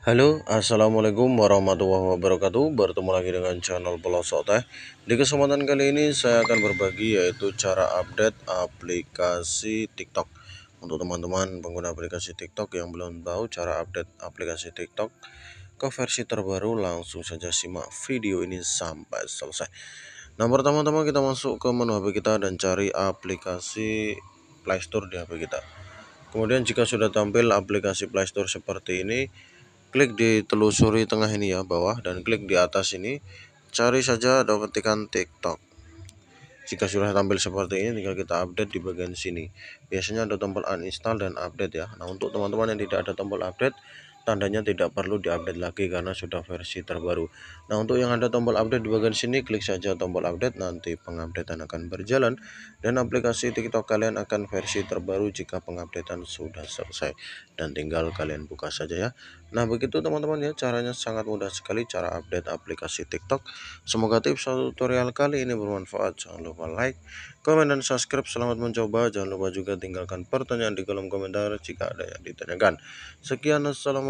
Halo assalamualaikum warahmatullahi wabarakatuh bertemu lagi dengan channel pelosok teh di kesempatan kali ini saya akan berbagi yaitu cara update aplikasi tiktok untuk teman-teman pengguna aplikasi tiktok yang belum tahu cara update aplikasi tiktok ke versi terbaru langsung saja simak video ini sampai selesai nah pertama-tama kita masuk ke menu HP kita dan cari aplikasi playstore di HP kita kemudian jika sudah tampil aplikasi playstore seperti ini klik di telusuri tengah ini ya bawah dan klik di atas ini cari saja dan ketikan tiktok jika sudah tampil seperti ini tinggal kita update di bagian sini biasanya ada tombol uninstall dan update ya nah untuk teman-teman yang tidak ada tombol update tandanya tidak perlu diupdate lagi karena sudah versi terbaru nah untuk yang ada tombol update di bagian sini klik saja tombol update nanti pengupdatean akan berjalan dan aplikasi tiktok kalian akan versi terbaru jika pengupdatean sudah selesai dan tinggal kalian buka saja ya nah begitu teman-teman ya caranya sangat mudah sekali cara update aplikasi tiktok semoga tips atau tutorial kali ini bermanfaat jangan lupa like komen dan subscribe selamat mencoba jangan lupa juga tinggalkan pertanyaan di kolom komentar jika ada yang ditanyakan sekian assalamualaikum